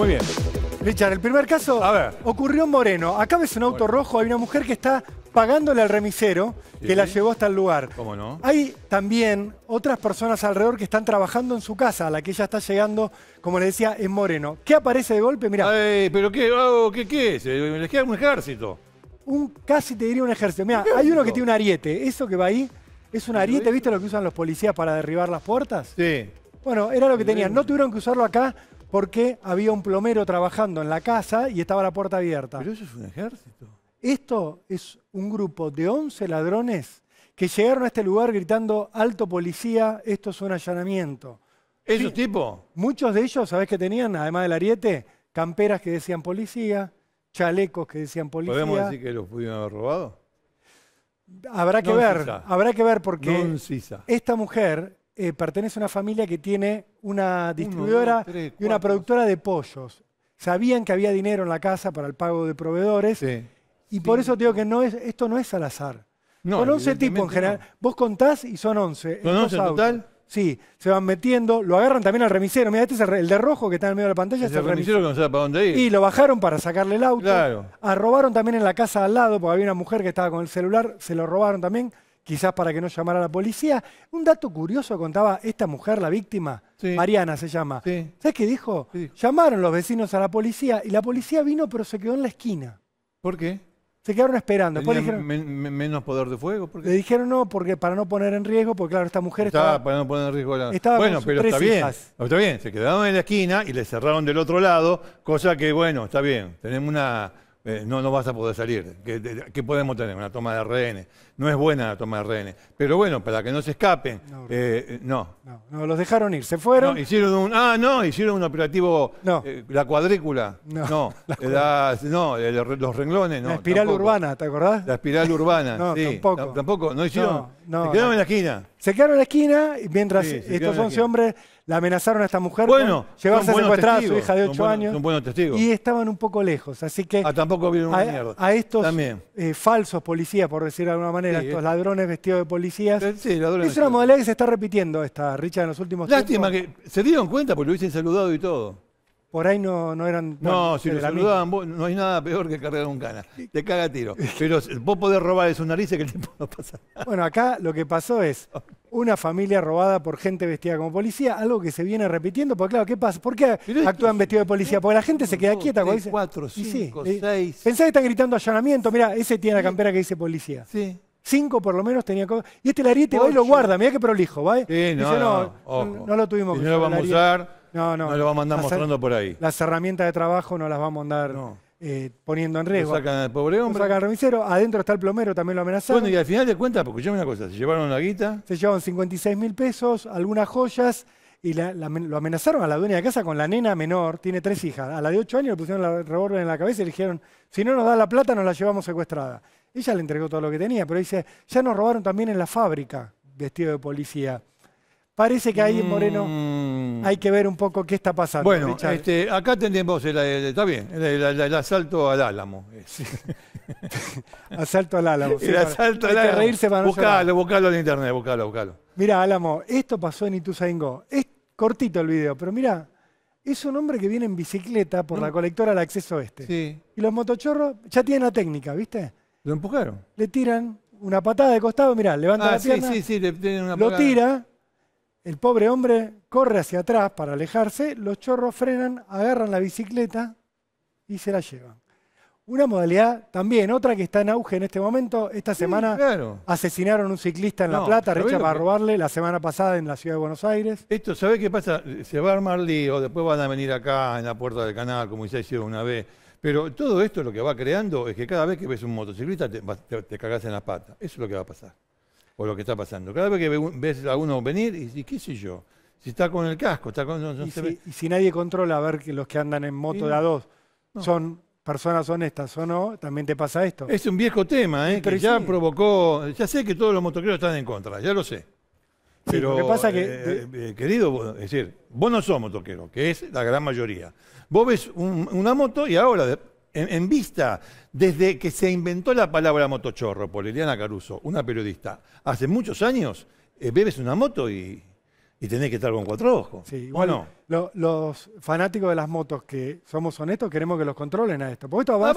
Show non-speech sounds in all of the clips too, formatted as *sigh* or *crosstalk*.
Muy bien. Richard, el primer caso ocurrió en Moreno. Acá ves un auto rojo, hay una mujer que está pagándole al remisero que la llevó hasta el lugar. ¿Cómo no? Hay también otras personas alrededor que están trabajando en su casa, a la que ella está llegando, como le decía, en Moreno. ¿Qué aparece de golpe? Mira. ¿Pero qué, oh, qué, qué es? Eh, les queda un ejército. Un, casi te diría un ejército. Mira, hay uno que tiene un ariete. Eso que va ahí es un ariete, ¿viste lo que usan los policías para derribar las puertas? Sí. Bueno, era lo que tenían. No tuvieron que usarlo acá porque había un plomero trabajando en la casa y estaba la puerta abierta. Pero eso es un ejército. Esto es un grupo de 11 ladrones que llegaron a este lugar gritando, alto policía, esto es un allanamiento. ¿Esos tipo tipo? Muchos de ellos, ¿sabés qué tenían? Además del ariete, camperas que decían policía, chalecos que decían policía. ¿Podemos decir que los pudieron haber robado? Habrá que ver, habrá que ver porque esta mujer eh, pertenece a una familia que tiene una distribuidora y una productora de pollos. Sabían que había dinero en la casa para el pago de proveedores. Y por eso digo que no es, esto no es al azar. Son 11 tipos en general. Vos contás y son 11. ¿Son 11 en total? Sí, se van metiendo, lo agarran también al remisero. Mira, este es el, de rojo que está en medio de la pantalla. Es, el remisero, que no sabe para dónde ir. Y lo bajaron para sacarle el auto. Claro. Arrobaron ah, también en la casa al lado, porque había una mujer que estaba con el celular, se lo robaron también quizás para que no llamara a la policía. Un dato curioso contaba esta mujer, la víctima, Mariana se llama. ¿Sabes qué dijo? Llamaron los vecinos a la policía y la policía vino pero se quedó en la esquina. ¿Por qué? Se quedaron esperando. menos poder de fuego. Le dijeron no, porque para no poner en riesgo, porque claro, esta mujer estaba, estaba para no poner en riesgo la... estaba Bueno, pero está bien. Está bien, se quedaron en la esquina y le cerraron del otro lado, cosa que bueno, está bien. Tenemos una eh, no, no vas a poder salir. ¿Qué, podemos tener? Una toma de RN No es buena la toma de rehenes. Pero bueno, para que no se escapen, no. no. Eh, no. los dejaron ir, se fueron. hicieron ah, no, hicieron un operativo, eh, la cuadrícula. No, no *laughs* los renglones, no. La espiral urbana, ¿te acordás? La espiral *laughs* urbana, Tampoco. Tampoco, no hicieron. se quedaron en la esquina. Se quedaron en la esquina y mientras estos 11 hombres la amenazaron a esta mujer bueno, a su hija de 8 años. Y estaban un poco lejos, así que... Ah, tampoco vieron una mierda. A estos eh, falsos policías, por decirlo de alguna manera, estos ladrones vestidos de policías. Eh, es una modalidad que se está repitiendo esta, Richard, en los últimos Lástima tiempos. Lástima que se dieron cuenta porque lo hubiesen saludado y todo. Por ahí no, no eran... No, si lo saludaban, no hay nada peor que cargar un cana. Te caga tiro. Pero vos podés robar de sus narices que el puedo pasar? Bueno, acá lo que pasó es... *laughs* una familia robada por gente vestida como policía, algo que se viene repitiendo, porque claro, ¿qué pasa? ¿Por qué actúan vestidos de policía? Porque la gente se queda quieta. Cuando cuatro, cinco, eh, seis. Pensá que están gritando allanamiento, mira, ese tiene la campera que dice policía. Sí. Cinco por lo menos tenía Y este lariete arete va lo guarda, Mira qué prolijo, ¿vale? ¿eh? Sí, no, no, lo tuvimos si que no lo vamos a usar, no, no, no lo vamos a mandar mostrando por ahí. Las herramientas de trabajo no las vamos a mandar, no. Eh, poniendo en riesgo. Lo sacan al pobre hombre. al remisero, adentro está el plomero, también lo amenazaron. Bueno, y al final de cuentas, porque yo una cosa, se llevaron la guita. Se llevaron 56 mil pesos, algunas joyas, y lo amenazaron a la dueña de casa con la nena menor, tiene tres hijas. A la de 8 años le pusieron la revólver en la cabeza y le dijeron, si no nos da la plata, nos la llevamos secuestrada. Ella le entregó todo lo que tenía, pero dice, ya nos robaron también en la fábrica, vestido de policía. Parece que ahí Moreno mm. hay que ver un poco qué está pasando. Bueno, este, acá tenemos, el, eh, eh, está bien, el, asalto al álamo. *laughs* asalto al álamo. *laughs* el asalto al álamo. reírse para buscalo, en internet, buscalo, buscalo. Mira, Álamo, esto pasó en Ituzaingó. Es cortito el video, pero mira, es un hombre que viene en bicicleta por la colectora al acceso este. Y los motochorros ya tienen la técnica, ¿viste? Lo empujaron. Le tiran una patada de costado, mira, levanta ah, la sí, pierna, sí, sí, le tienen una lo tira el pobre hombre corre hacia atrás para alejarse, los chorros frenan, agarran la bicicleta y se la llevan. Una modalidad también, otra que está en auge en este momento. Esta semana asesinaron a un ciclista en La Plata, recha para robarle, la semana pasada en la ciudad de Buenos Aires. Esto, ¿sabés qué pasa? Se va a armar lío, después van a venir acá en la puerta del canal, como ya hicieron una vez. Pero todo esto lo que va creando es que cada vez que ves un motociclista te, te, cagás en las pata. Eso es lo que va a pasar o lo que está pasando. Cada vez que ves a uno venir, y, qué sé yo, si está con el casco, está con... y, si, nadie controla, a ver que los que andan en moto de a dos son personas honestas o no, también te pasa esto. Es un viejo tema, ¿eh? que ya provocó... Ya sé que todos los motoqueros están en contra, ya lo sé. Pero, que pasa que... Eh, eh, eh, querido, es decir, vos no sos motoquero, que es la gran mayoría. Vos ves una moto y ahora, en, vista, desde que se inventó la palabra motochorro por Eliana Caruso, una periodista, hace muchos años, eh, bebes una moto y, tenés que estar con cuatro ojos. Sí, los fanáticos de las motos que somos honestos queremos que los controlen a esto. Porque esto ah,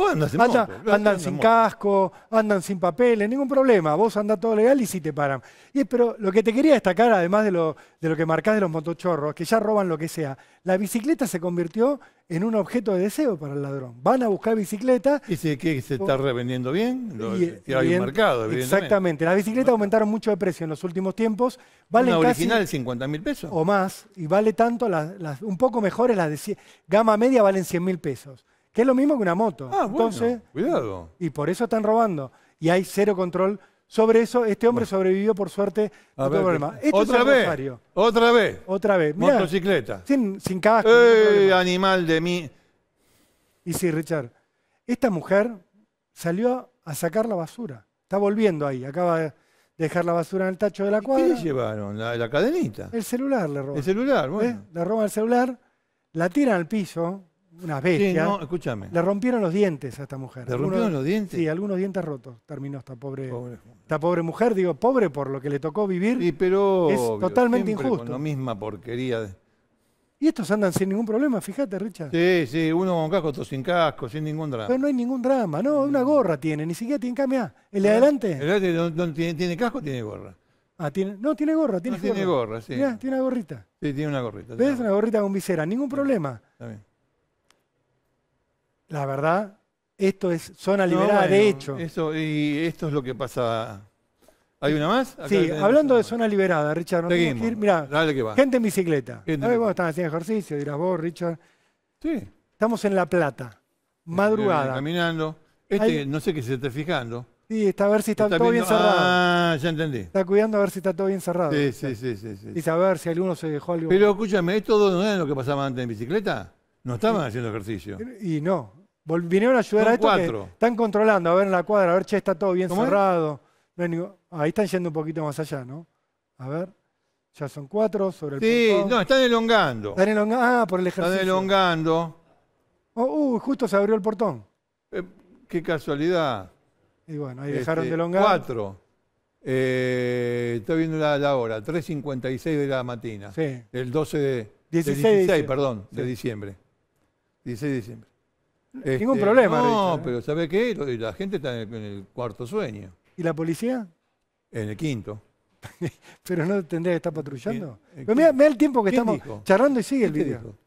andan sin casco, andan sin papeles, ningún problema. Vos andás todo legal y sí te paran. Y, pero lo que te quería destacar, además de lo, de lo que marcás de los motochorros, que ya roban lo que sea, la bicicleta se convirtió en un objeto de deseo para el ladrón. Van a buscar bicicleta... ¿Y si que se está revendiendo bien? Lo, hay un mercado, Exactamente. Las bicicletas aumentaron mucho de precio en los últimos tiempos. Valen ¿Una original casi, 50 mil pesos? O más. Y vale tanto la, un poco mejores, las de gama media valen 100 mil pesos, que es lo mismo que una moto. Ah, Entonces, bueno, cuidado. Y por eso están robando. Y hay cero control sobre eso. Este hombre sobrevivió, por suerte, a no problema. ¿Otra, vez, ¿Otra vez? Otra vez. Motocicleta. Sin, sin Ey, animal de mí! Y sí, Richard, esta mujer salió a sacar la basura. Está volviendo ahí. Acaba de dejar la basura en el tacho de la cuadra. ¿Qué le llevaron? La, cadenita. El celular le roban. El celular, ¿Eh? bueno. Le roban el celular, la tiran al piso, una bestia. Sí, no, escúchame. Le rompieron los dientes a esta mujer. ¿Le rompieron los dientes? Sí, algunos dientes rotos. Terminó esta pobre, mujer. esta pobre mujer. Digo, pobre por lo que le tocó vivir. Sí, pero... Es totalmente injusto. con la misma porquería de... Y estos andan sin ningún problema, fíjate, Richard. Sí, sí, uno con casco, otro sin casco, sin ningún drama. Pero no hay ningún drama, no, una mm. gorra tiene, ni siquiera tiene cambia. ¿El de ah, adelante? El de adelante tiene, casco, tiene gorra. Ah, tiene, no, tiene gorra, tiene no, gorra. Tiene gorra, sí. tiene una gorrita. Sí, tiene una gorrita. ¿Ves? Una gorrita con visera, ningún problema. Está bien. La verdad, esto es zona liberada de hecho. y esto es lo que pasa ¿Hay una más? sí, hablando de zona liberada, Richard, no gente en bicicleta. vos están haciendo ejercicio? Dirás vos, Richard. Sí. Estamos en La Plata, madrugada. Caminando. Este, no sé qué se está fijando. Sí, está a ver si está, todo bien cerrado. Ah, ya entendí. Está cuidando a ver si está todo bien cerrado. Sí, sí, sí, sí, sí. saber si alguno se dejó algo. Pero escúchame, ¿esto no era lo que pasaba antes en bicicleta? No estaban haciendo ejercicio. Y no. Vinieron a ayudar a esto. Que están controlando, a ver en la cuadra, a ver, si está todo bien cerrado ahí están yendo un poquito más allá, ¿no? A ver, ya son cuatro sobre el Sí, no, están elongando. Están elongando, ah, por el ejercicio. Están elongando. uh, justo se abrió el portón. Eh, qué casualidad. Y bueno, ahí dejaron este, de elongar. Cuatro. Eh, estoy viendo la, hora, 3.56 de la matina. Sí. El 12 de... 16, 16 perdón, de diciembre. 16 de diciembre. Ningún problema. No, ¿eh? pero ¿sabe qué? La gente está en el cuarto sueño. ¿Y la policía? En el quinto. *laughs* Pero no tendría que estar patrullando. mira, el tiempo que estamos charrando charlando y sigue el video.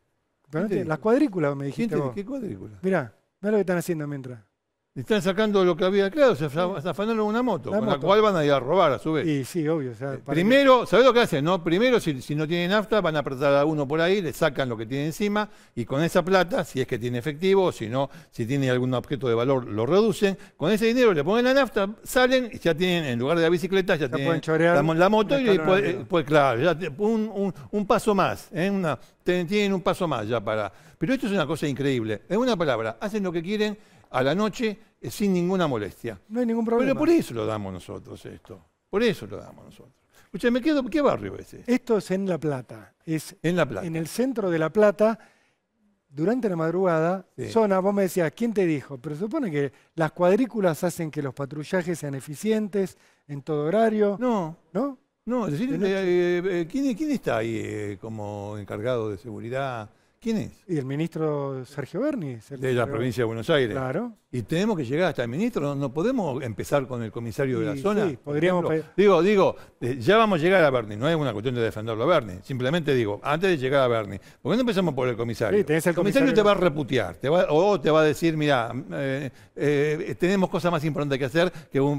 Las cuadrículas me dijiste. ¿Qué cuadrícula? Mirá, mirá lo que están haciendo mientras están sacando lo que había creado, se afanaron una moto, con la cual van a ir a robar a su vez. Y sí, obvio. Eh, primero, ¿sabes ¿sabés lo que hacen? No? Primero, si, no tienen nafta, van a apretar a uno por ahí, le sacan lo que tiene encima y con esa plata, si es que tiene efectivo, si no, si tiene algún objeto de valor, lo reducen. Con ese dinero le ponen la nafta, salen y ya tienen, en lugar de la bicicleta, ya, tienen la, moto y pues, claro, ya, un, un, paso más, ¿eh? una, tienen un paso más ya para... Pero esto es una cosa increíble. En una palabra, hacen lo que quieren a la noche eh, sin ninguna molestia. No hay ningún problema. Pero por eso lo damos nosotros esto. Por eso lo damos nosotros. Escucha, me quedo, ¿qué barrio es este? Esto es en La Plata. Es en La Plata. En el centro de La Plata, durante la madrugada, zona, vos me decías, ¿quién te dijo? Pero supone que las cuadrículas hacen que los patrullajes sean eficientes en todo horario. No. ¿No? No, decir, eh, eh, ¿quién, está ahí como encargado de seguridad? ¿Quién es? Y el ministro Sergio Berni. de la provincia de Buenos Aires. Claro. Y tenemos que llegar hasta el ministro, no, podemos empezar con el comisario de la zona. Sí, podríamos. digo, digo, eh, ya vamos a llegar a Berni, no es una cuestión de defenderlo a Berni. Simplemente digo, antes de llegar a Berni, ¿por qué no empezamos por el comisario? Sí, tenés el, comisario, te va a reputear, te o te va a decir, mira, eh, eh, tenemos cosas más importantes que hacer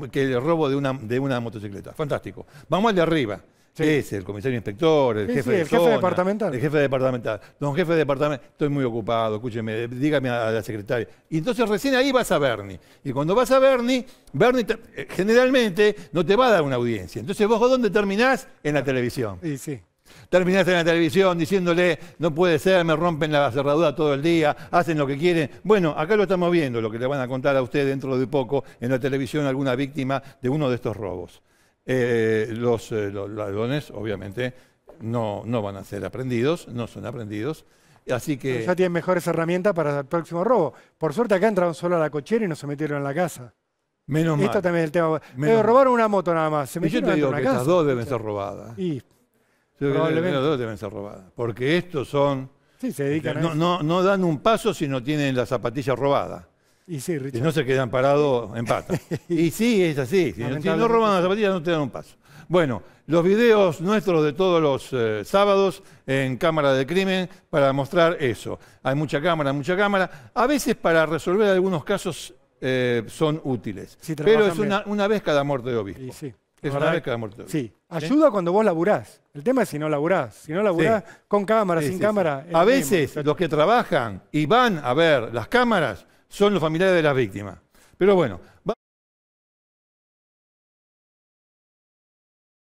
que, el robo de una, de una motocicleta. Fantástico. Vamos al de arriba. Sí. Es el comisario inspector, el jefe de el jefe departamental. El jefe departamental. Don jefe de departamento, estoy muy ocupado, escúcheme, dígame a la secretaria. Y entonces recién ahí vas a Bernie. Y cuando vas a Bernie, Bernie eh, generalmente no te va a dar una audiencia. Entonces vos dónde terminás? En la televisión. Sí, sí. Terminaste en la televisión diciéndole, no puede ser, me rompen la cerradura todo el día, hacen lo que quieren. Bueno, acá lo estamos viendo, lo que le van a contar a usted dentro de poco en la televisión alguna víctima de uno de estos robos. Eh, eh, los, ladrones obviamente no, van a ser aprendidos, no son aprendidos. Así que... ya tienen mejores herramientas para el próximo robo. Por suerte acá entraron solo a la cochera y no se metieron en la casa. Menos mal. Esto también es tema. robaron una moto nada más. yo te digo que dos deben ser robadas. Y... probablemente dos deben ser robadas. Porque estos son... se dedican este, no dan un paso si no tienen la zapatilla robada. Y no se quedan parados, en empatan. *laughs* y sí, es así. Si no, roban las zapatillas, no te dan un paso. Bueno, los videos nuestros de todos los eh, sábados en Cámara de Crimen para mostrar eso. Hay mucha cámara, mucha cámara. A veces para resolver algunos casos eh, son útiles. pero es una, vez cada muerte de obispo. sí. Es una vez cada muerte de obispo. Sí. Ayuda cuando vos laburás. El tema es si no laburás. Si no laburás con cámara, sin cámara. A veces los que trabajan y van a ver las cámaras son los familiares de las víctimas. Pero bueno.